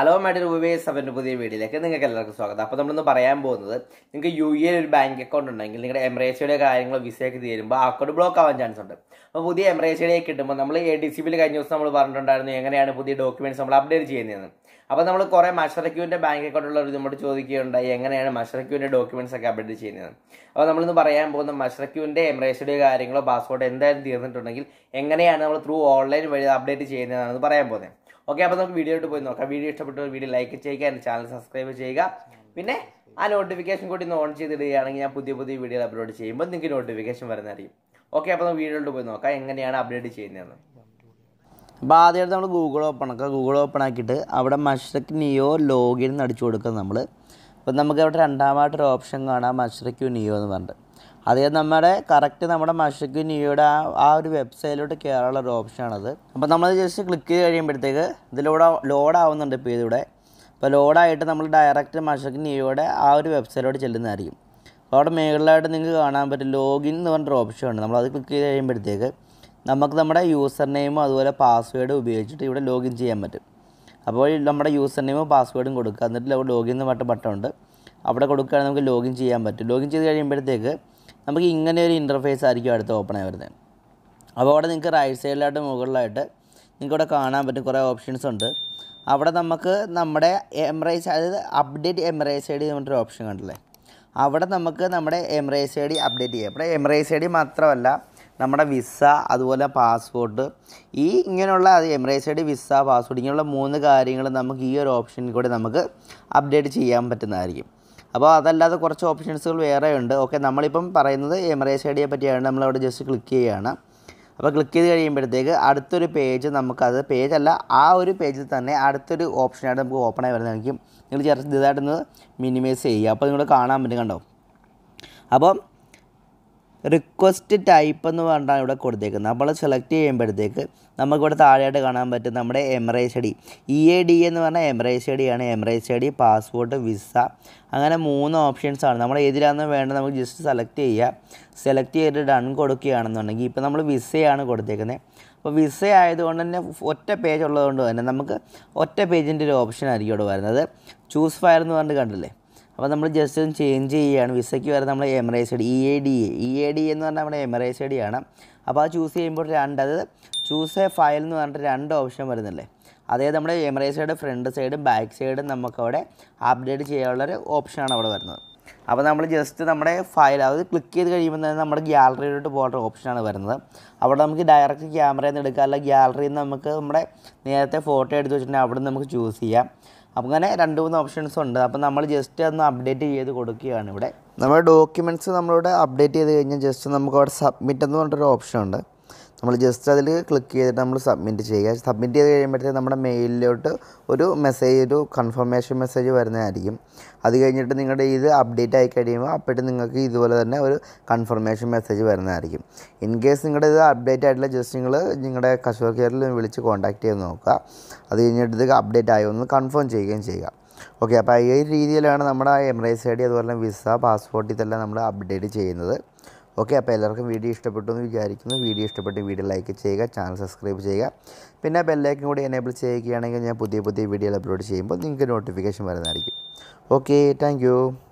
hello madam രൂപേസ് അവൻ്റെ പുതിയ വീഡിയോയിലേക്ക് നിങ്ങൾക്ക് എല്ലാവർക്കും സ്വാഗതം അപ്പോൾ നമ്മളൊന്ന് പറയാൻ പോകുന്നത് നിങ്ങൾക്ക് യു എ ഒരു ബാങ്ക് അക്കൗണ്ട് ഉണ്ടെങ്കിൽ നിങ്ങളുടെ എംറേസിയുടെ കാര്യങ്ങളോ വിസയൊക്കെ തീരുമ്പോൾ അക്കൗണ്ട് ബ്ലോക്ക് ആവാൻ ചാൻസ് ഉണ്ട് അപ്പോൾ പുതിയ എംറേസിയുടെ കിട്ടുമ്പോൾ നമ്മൾ എ ഡി സി ബിയിൽ കഴിഞ്ഞ ദിവസം നമ്മൾ പറഞ്ഞിട്ടുണ്ടായിരുന്നു എങ്ങനെയാണ് പുതിയ ഡോക്യുമെൻറ്റ്സ് നമ്മൾ അപ്ഡേറ്റ് ചെയ്യുന്നതെന്ന് അപ്പോൾ നമ്മൾ കുറേ മഷറക്യൂവിൻ്റെ ബാങ്ക് അക്കൗണ്ട് ഉള്ളവർ നമ്മൾ ചോദിക്കുകയുണ്ടായി എങ്ങനെയാണ് മഷറക്യൂവിൻ്റെ ഡോക്യുമെൻറ്റ്സ് ഒക്കെ അപ്ഡേറ്റ് ചെയ്യുന്നത് അപ്പോൾ നമ്മളിന്ന് പറയാൻ പോകുന്ന മഷറക്യൂവിൻ്റെ എംറേസിയുടെ കാര്യങ്ങളോ പാസ്പോർട്ട് എന്തായാലും തീർന്നിട്ടുണ്ടെങ്കിൽ എങ്ങനെയാണ് നമ്മൾ ത്രൂ ഓൺലൈൻ വഴി അപ്ഡേറ്റ് ചെയ്യുന്നതെന്നാണ് പറയാൻ പോകുന്നത് ഓക്കെ അപ്പോൾ നമുക്ക് വീഡിയോ ആയിട്ട് പോയി നോക്കാം വീഡിയോ ഇഷ്ടപ്പെട്ട വീഡിയോ ലൈക്ക് ചെയ്യുക എൻ്റെ ചാനൽ സബ്സ്ക്രൈബ് ചെയ്യുക പിന്നെ ആ നോട്ടിഫിക്കേഷൻ കൂടി ഒന്ന് ഓൺ ചെയ്തിടുകയാണെങ്കിൽ ഞാൻ പുതിയ പുതിയ വീഡിയോ അപ്ലോഡ് ചെയ്യുമ്പോൾ നിങ്ങൾക്ക് നോട്ടിഫിക്കേഷൻ വരുന്നറിയും ഓക്കെ അപ്പോൾ നമുക്ക് വീഡിയോയിലോട്ട് പോയി നോക്കാം എങ്ങനെയാണ് അപ്ഡേറ്റ് ചെയ്യുന്നതെന്ന് അപ്പോൾ ആദ്യമായിട്ട് നമ്മൾ ഗൂഗിൾ ഓപ്പൺ ആക്കുക ഗൂഗിൾ ഓപ്പൺ ആക്കിയിട്ട് അവിടെ മഷ്രക് നിയോ ലോഗിൻ എന്ന് അടിച്ചു കൊടുക്കുക നമ്മൾ അപ്പോൾ നമുക്ക് അവിടെ രണ്ടാമത്തെ ഒരു ഓപ്ഷൻ കാണാം മഷ്രക്യു നിയോ എന്ന് പറഞ്ഞിട്ട് അതെ നമ്മുടെ കറക്റ്റ് നമ്മുടെ മഷക്ക് ന്യൂയുടെ ആ ആ ഒരു വെബ്സൈറ്റിലോട്ട് കയറാനുള്ള ഒരു ഓപ്ഷനാണത് അപ്പോൾ നമ്മൾ ജസ്റ്റ് ക്ലിക്ക് ചെയ്ത് കഴിയുമ്പോഴത്തേക്ക് ഇതിലൂടെ ലോഡാവുന്നുണ്ട് ഇപ്പോൾ ഇതിലൂടെ അപ്പോൾ ലോഡായിട്ട് നമ്മൾ ഡയറക്റ്റ് മഷക്ക് ന്യൂയുടെ ആ ഒരു വെബ്സൈറ്റിലോട്ട് ചെല്ലുന്നതായിരിക്കും അപ്പോൾ അവിടെ മേളിലായിട്ട് നിങ്ങൾക്ക് കാണാൻ പറ്റും ലോഗിൻ എന്ന് പറഞ്ഞൊരു ഓപ്ഷൻ ഉണ്ട് നമ്മളത് ക്ലിക്ക് ചെയ്ത് കഴിയുമ്പോഴത്തേക്ക് നമുക്ക് നമ്മുടെ യൂസർ നെയിമും അതുപോലെ പാസ്വേഡ് ഉപയോഗിച്ചിട്ട് ഇവിടെ ലോഗിൻ ചെയ്യാൻ പറ്റും അപ്പോൾ നമ്മുടെ യൂസർ നെയിമും പാസ്വേഡും കൊടുക്കുക എന്നിട്ട് ലോഗിൻ എന്ന് പറഞ്ഞ ബട്ടൺ ഉണ്ട് അവിടെ കൊടുക്കുകയാണെങ്കിൽ നമുക്ക് ലോഗിൻ ചെയ്യാൻ പറ്റും ലോഗിൻ ചെയ്ത് കഴിയുമ്പോഴത്തേക്ക് നമുക്ക് ഇങ്ങനെ ഒരു ഇൻ്റർഫേസ് ആയിരിക്കും അടുത്ത് ഓപ്പൺ ആയി വരുന്നത് അപ്പോൾ അവിടെ നിങ്ങൾക്ക് റൈറ്റ് സൈഡിലായിട്ട് മുകളിലായിട്ട് നിങ്ങൾക്ക് ഇവിടെ കാണാൻ പറ്റും കുറേ ഓപ്ഷൻസ് ഉണ്ട് അവിടെ നമുക്ക് നമ്മുടെ എംറൈസ് അതായത് അപ്ഡേറ്റ് എംറൈസ് ഐ ഡി നമ്മുടെ ഓപ്ഷൻ കണ്ടില്ലേ അവിടെ നമുക്ക് നമ്മുടെ എംറൈസ് ഐ ഡി അപ്ഡേറ്റ് ചെയ്യാം അപ്പോൾ എംറൈസ് ഐ ഡി മാത്രമല്ല നമ്മുടെ വിസ അതുപോലെ പാസ്പോർട്ട് ഈ ഇങ്ങനെയുള്ള Emirates I D visa passport ഇങ്ങനെയുള്ള മൂന്ന് കാര്യങ്ങൾ നമുക്ക് ഈ ഒരു ഓപ്ഷനിൽ കൂടി നമുക്ക് അപ്ഡേറ്റ് ചെയ്യാൻ പറ്റുന്നതായിരിക്കും അപ്പോൾ അതല്ലാതെ കുറച്ച് ഓപ്ഷൻസുകൾ വേറെ ഉണ്ട് ഓക്കെ നമ്മളിപ്പം പറയുന്നത് എമറേജ് ഐ ഡിയെ പറ്റിയാണ് നമ്മളവിടെ ജസ്റ്റ് ക്ലിക്ക് ചെയ്യുകയാണ് അപ്പോൾ ക്ലിക്ക് ചെയ്ത് കഴിയുമ്പോഴത്തേക്ക് അടുത്തൊരു പേജ് നമുക്കത് പേജല്ല ആ ഒരു പേജിൽ തന്നെ അടുത്തൊരു ഓപ്ഷനായിട്ട് നമുക്ക് ഓപ്പൺ ആയി വരുന്നത് നിങ്ങൾ ഇതായിട്ടൊന്ന് മിനിമൈസ് ചെയ്യുക അപ്പോൾ നിങ്ങൾ കാണാൻ പറ്റും കണ്ടോ അപ്പം റിക്വസ്റ്റ് ടൈപ്പ് എന്ന് പറഞ്ഞാണ് ഇവിടെ കൊടുത്തേക്കുന്നത് നമ്മൾ സെലക്ട് ചെയ്യുമ്പോഴത്തേക്ക് നമുക്കിവിടെ താഴെയായിട്ട് കാണാൻ പറ്റും നമ്മുടെ M I D E A D എന്ന് പറഞ്ഞാൽ എം ഐ ആണ് M I D passport visa അങ്ങനെ മൂന്ന് ഓപ്ഷൻസ് ആണ് നമ്മൾ ഏതിലാണെന്ന് വേണ്ടത് നമുക്ക് ജസ്റ്റ് സെലക്ട് ചെയ്യുക സെലക്ട് ചെയ്തിട്ട് ഡൺ കൊടുക്കുകയാണെന്നുണ്ടെങ്കിൽ ഇപ്പോൾ നമ്മൾ വിസയാണ് കൊടുത്തേക്കുന്നത് അപ്പോൾ വിസ ആയതുകൊണ്ട് തന്നെ ഒറ്റ പേജ് ഉള്ളതുകൊണ്ട് തന്നെ നമുക്ക് ഒറ്റ പേജിൻ്റെ ഒരു ഓപ്ഷൻ ആയിരിക്കും ഇവിടെ വരുന്നത് ചൂസ് ഫയർ എന്ന് പറഞ്ഞിട്ട് കണ്ടില്ലേ അപ്പോൾ നമ്മൾ ജസ്റ്റ് ഒന്ന് ചേഞ്ച് ചെയ്യുകയാണ് വിസയ്ക്ക് വരെ നമ്മൾ D E A D E A D എന്ന് പറഞ്ഞാൽ നമ്മുടെ ഡി ആണ് അപ്പോൾ അത് ചൂസ് ചെയ്യുമ്പോൾ രണ്ട് അത് ചൂസ് എ ഫയൽ എന്ന് പറഞ്ഞിട്ട് രണ്ട് ഓപ്ഷൻ വരുന്നില്ലേ അതായത് നമ്മുടെ എമറൈസൈഡ് ഫ്രണ്ട് സൈഡും ബാക്ക് സൈഡും നമുക്കവിടെ അപ്ഡേറ്റ് ചെയ്യാനുള്ളൊരു ഓപ്ഷനാണ് അവിടെ വരുന്നത് അപ്പോൾ നമ്മൾ ജസ്റ്റ് നമ്മുടെ ഫയൽ അത് ക്ലിക്ക് ചെയ്ത് കഴിയുമ്പോൾ തന്നെ നമ്മുടെ ഗ്യാലറിയിലോട്ട് പോകേണ്ട ഓപ്ഷനാണ് വരുന്നത് അവിടെ നമുക്ക് ഡയറക്റ്റ് ക്യാമറയിൽ നിന്ന് എടുക്കാനുള്ള ഗ്യാലറിയിൽ നിന്ന് നമുക്ക് നമ്മുടെ നേരത്തെ ഫോട്ടോ എടുത്ത് വെച്ചിട്ടുണ്ടെങ്കിൽ അവിടെ നമുക്ക് ചൂസ് ചെയ്യാം അപ്പോൾ അങ്ങനെ രണ്ട് മൂന്ന് ഓപ്ഷൻസ് ഉണ്ട് അപ്പോൾ നമ്മൾ ജസ്റ്റ് ഒന്ന് അപ്ഡേറ്റ് ചെയ്ത് കൊടുക്കുകയാണ് ഇവിടെ നമ്മുടെ ഡോക്യുമെൻറ്റ്സ് നമ്മളിവിടെ അപ്ഡേറ്റ് ചെയ്ത് കഴിഞ്ഞാൽ ജസ്റ്റ് നമുക്ക് അവിടെ സബ്മിറ്റ് എന്ന് പറഞ്ഞിട്ടൊരു ഓപ്ഷൻ ഉണ്ട് നമ്മൾ ജസ്റ്റ് അതിൽ ക്ലിക്ക് ചെയ്തിട്ട് നമ്മൾ സബ്മിറ്റ് ചെയ്യുക സബ്മിറ്റ് ചെയ്ത് കഴിയുമ്പോഴത്തേക്ക് നമ്മുടെ മെയിലിലോട്ട് ഒരു മെസ്സേജ് ഒരു കൺഫർമേഷൻ മെസ്സേജ് വരുന്നതായിരിക്കും അത് കഴിഞ്ഞിട്ട് നിങ്ങളുടെ ഇത് അപ്ഡേറ്റ് ആയി കഴിയുമ്പോൾ അപ്പോഴും നിങ്ങൾക്ക് ഇതുപോലെ തന്നെ ഒരു കൺഫർമേഷൻ മെസ്സേജ് വരുന്നതായിരിക്കും ഇൻ കേസ് നിങ്ങളുടെ ഇത് അപ്ഡേറ്റ് ആയിട്ടുള്ള ജസ്റ്റ് നിങ്ങൾ നിങ്ങളുടെ കസ്റ്റമർ കെയറിൽ വിളിച്ച് കോൺടാക്ട് ചെയ്ത് നോക്കുക അത് കഴിഞ്ഞിട്ട് ഇത് അപ്ഡേറ്റ് ആയോ എന്ന് കൺഫേം ചെയ്യുകയും ചെയ്യുക ഓക്കെ അപ്പോൾ ഈ രീതിയിലാണ് നമ്മുടെ എം ഐ ഡി അതുപോലെ വിസ പാസ്പോർട്ട് ഇതെല്ലാം നമ്മൾ അപ്ഡേറ്റ് ചെയ്യുന്നത് ഓക്കെ അപ്പോൾ എല്ലാവർക്കും വീഡിയോ ഇഷ്ടപ്പെട്ടു എന്ന് വിചാരിക്കുന്നു വീഡിയോ ഇഷ്ടപ്പെട്ട് വീഡിയോ ലൈക്ക് ചെയ്യുക ചാനൽ സബ്സ്ക്രൈബ് ചെയ്യുക പിന്നെ ബെല്ലൈക്കും കൂടി എനേബിൾ ചെയ്യുകയാണെങ്കിൽ ഞാൻ പുതിയ പുതിയ വീഡിയോ അപ്ലോഡ് ചെയ്യുമ്പോൾ നിങ്ങൾക്ക് നോട്ടിഫിക്കേഷൻ വരുന്നതായിരിക്കും ഓക്കെ താങ്ക്